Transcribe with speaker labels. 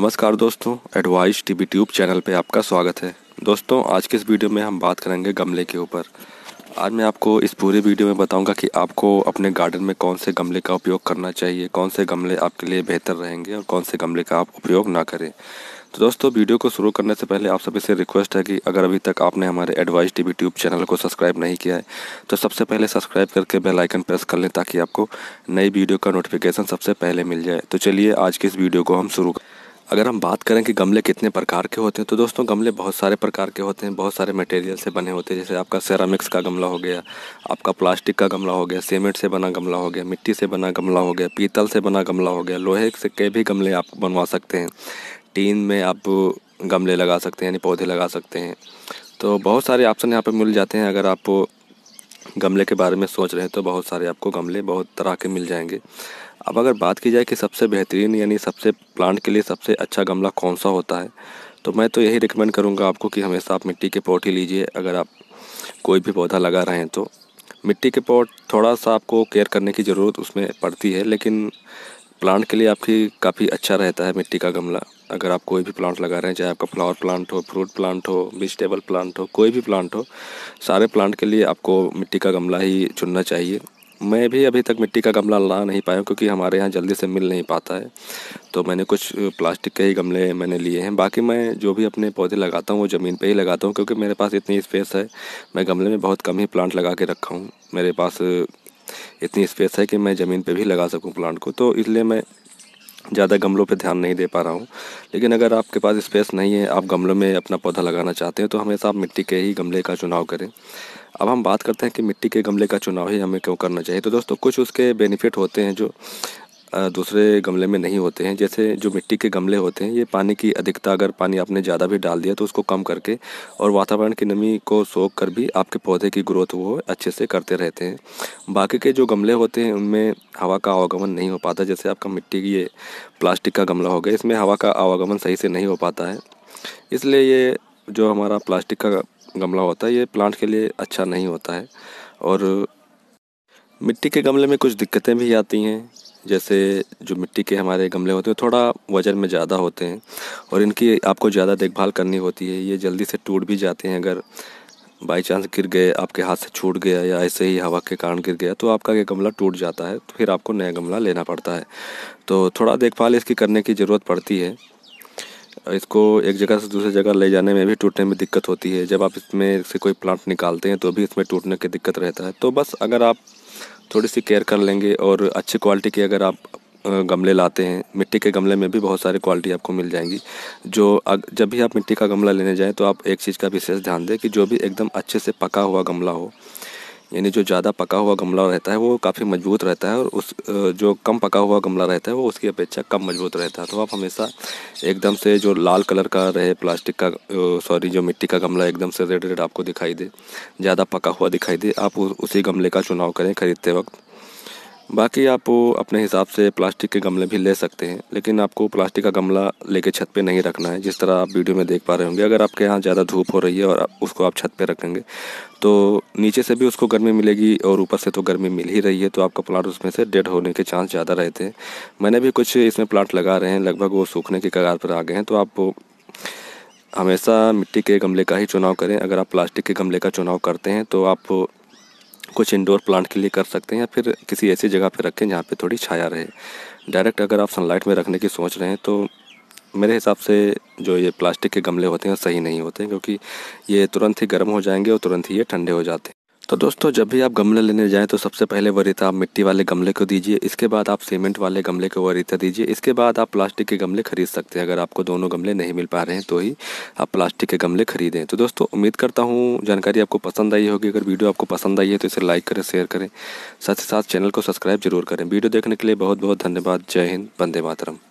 Speaker 1: नमस्कार दोस्तों advice TV tube channel पे आपका स्वागत है दोस्तों आज के इस वीडियो में हम बात करेंगे गमले के ऊपर आज मैं आपको इस पूरे वीडियो में बताऊंगा कि आपको अपने गार्डन में कौन से गमले का उपयोग करना चाहिए कौन से गमले आपके लिए बेहतर रहेंगे और कौन से गमले का आप उपयोग ना करें तो दोस्तों वीडियो को शुरू करने से पहले आप सभी से रिक्वेस्ट है कि अगर अभी तक आपने हमारे एडवाइस टीवी ट्यूब चैनल को सब्सक्राइब नहीं किया है तो सबसे पहले सब्सक्राइब करके बेल आइकन प्रेस कर लें ताकि आपको नई वीडियो का नोटिफिकेशन सबसे पहले मिल जाए तो चलिए आज की इस वीडियो को हम शुरू करें अगर हम बात करें कि गमले कितने प्रकार के होते हैं तो दोस्तों गमले बहुत सारे प्रकार के होते हैं बहुत सारे मटेरियल से बने होते हैं जैसे आपका सेरामिक्स का गमला हो गया आपका प्लास्टिक का गमला हो गया सीमेंट से बना गमला हो गया मिट्टी से बना गमला हो गया पीतल से बना गमला हो गया लोहे से के भी गमले आप बनवा सकते हैं टीन में आप गमले लगा सकते हैं यानी पौधे लगा सकते हैं तो बहुत सारे ऑप्शन यहाँ पर मिल जाते हैं अगर आप गमले के बारे में सोच रहे हैं तो बहुत सारे आपको गमले बहुत तरह के मिल जाएंगे अब अगर बात की जाए कि सबसे बेहतरीन यानी सबसे प्लांट के लिए सबसे अच्छा गमला कौन सा होता है तो मैं तो यही रिकमेंड करूँगा आपको कि हमेशा आप मिट्टी के पॉट ही लीजिए अगर आप कोई भी पौधा लगा रहे हैं तो मिट्टी के पॉट थोड़ा सा आपको केयर करने की ज़रूरत उसमें पड़ती है लेकिन प्लांट के लिए आपकी काफ़ी अच्छा रहता है मिट्टी का गमला अगर आप कोई भी प्लांट लगा रहे हैं चाहे आपका फ्लावर प्लांट हो फ्रूट प्लांट हो वेजिटेबल प्लांट हो कोई भी प्लांट हो सारे प्लांट के लिए आपको मिट्टी का गमला ही चुनना चाहिए मैं भी अभी तक मिट्टी का गमला ला नहीं पाया क्योंकि हमारे यहाँ जल्दी से मिल नहीं पाता है तो मैंने कुछ प्लास्टिक के ही गमले मैंने लिए हैं बाकी मैं जो भी अपने पौधे लगाता हूँ वो ज़मीन पे ही लगाता हूँ क्योंकि मेरे पास इतनी स्पेस है मैं गमले में बहुत कम ही प्लांट लगा के रखा हूँ मेरे पास इतनी स्पेस है कि मैं ज़मीन पर भी लगा सकूँ प्लांट को तो इसलिए मैं ज़्यादा गमलों पे ध्यान नहीं दे पा रहा हूँ लेकिन अगर आपके पास स्पेस नहीं है आप गमलों में अपना पौधा लगाना चाहते हैं तो हमेशा आप मिट्टी के ही गमले का चुनाव करें अब हम बात करते हैं कि मिट्टी के गमले का चुनाव ही हमें क्यों करना चाहिए तो दोस्तों कुछ उसके बेनिफिट होते हैं जो दूसरे गमले में नहीं होते हैं जैसे जो मिट्टी के गमले होते हैं ये पानी की अधिकता अगर पानी आपने ज़्यादा भी डाल दिया तो उसको कम करके और वातावरण की नमी को सोख कर भी आपके पौधे की ग्रोथ वो अच्छे से करते रहते हैं बाकी के जो गमले होते हैं उनमें हवा का आवागमन नहीं हो पाता जैसे आपका मिट्टी की ये प्लास्टिक का गमला हो गया इसमें हवा का आवागमन सही से नहीं हो पाता है इसलिए ये जो हमारा प्लास्टिक का गमला होता है ये प्लांट के लिए अच्छा नहीं होता है और मिट्टी के गमले में कुछ दिक्कतें भी आती हैं जैसे जो मिट्टी के हमारे गमले होते हैं थोड़ा वज़न में ज़्यादा होते हैं और इनकी आपको ज़्यादा देखभाल करनी होती है ये जल्दी से टूट भी जाते हैं अगर बाई चांस गिर गए आपके हाथ से छूट गया या ऐसे ही हवा के कारण गिर गया तो आपका ये गमला टूट जाता है तो फिर आपको नया गमला लेना पड़ता है तो थोड़ा देखभाल इसकी करने की ज़रूरत पड़ती है इसको एक जगह से दूसरी जगह ले जाने में भी टूटने में दिक्कत होती है जब आप इसमें से कोई प्लांट निकालते हैं तो भी इसमें टूटने की दिक्कत रहता है तो बस अगर आप थोड़ी सी केयर कर लेंगे और अच्छी क्वालिटी के अगर आप गमले लाते हैं मिट्टी के गमले में भी बहुत सारी क्वालिटी आपको मिल जाएंगी जो अग, जब भी आप मिट्टी का गमला लेने जाएं तो आप एक चीज़ का विशेष ध्यान दें कि जो भी एकदम अच्छे से पका हुआ गमला हो यानी जो ज़्यादा पका हुआ गमला रहता है वो काफ़ी मजबूत रहता है और उस जो कम पका हुआ गमला रहता है वो उसकी अपेक्षा कम मजबूत रहता है तो आप हमेशा एकदम से जो लाल कलर का रहे प्लास्टिक का सॉरी जो मिट्टी का गमला एकदम से रेड रेड आपको दिखाई दे ज़्यादा पका हुआ दिखाई दे आप उसी गमले का चुनाव करें खरीदते वक्त बाकी आप अपने हिसाब से प्लास्टिक के गमले भी ले सकते हैं लेकिन आपको प्लास्टिक का गमला लेके छत पे नहीं रखना है जिस तरह आप वीडियो में देख पा रहे होंगे अगर आपके यहाँ ज़्यादा धूप हो रही है और उसको आप छत पे रखेंगे तो नीचे से भी उसको गर्मी मिलेगी और ऊपर से तो गर्मी मिल ही रही है तो आपका प्लांट उसमें से डेड होने के चांस ज़्यादा रहते हैं मैंने भी कुछ इसमें प्लांट लगा रहे हैं लगभग वो सूखने के कगार पर आ गए हैं तो आप हमेशा मिट्टी के गमले का ही चुनाव करें अगर आप प्लास्टिक के गमले का चुनाव करते हैं तो आप कुछ इंडोर प्लांट के लिए कर सकते हैं या फिर किसी ऐसी जगह पर रखें जहाँ पर थोड़ी छाया रहे डायरेक्ट अगर आप सनलाइट में रखने की सोच रहे हैं तो मेरे हिसाब से जो ये प्लास्टिक के गमले होते हैं सही नहीं होते क्योंकि ये तुरंत ही गर्म हो जाएंगे और तुरंत ही ये ठंडे हो जाते हैं तो दोस्तों जब भी आप गमले लेने जाएं तो सबसे पहले वरीता आप मिट्टी वाले गमले को दीजिए इसके बाद आप सीमेंट वाले गमले को वरीता दीजिए इसके बाद आप प्लास्टिक के गमले खरीद सकते हैं अगर आपको दोनों गमले नहीं मिल पा रहे हैं तो ही आप प्लास्टिक के गमले खरीदें तो दोस्तों उम्मीद करता हूँ जानकारी आपको पसंद आई होगी अगर वीडियो आपको पसंद आई है तो इसे लाइक करें शेयर करें साथ ही साथ चैनल को सब्सक्राइब जरूर करें वीडियो देखने के लिए बहुत बहुत धन्यवाद जय हिंद बंदे मातरम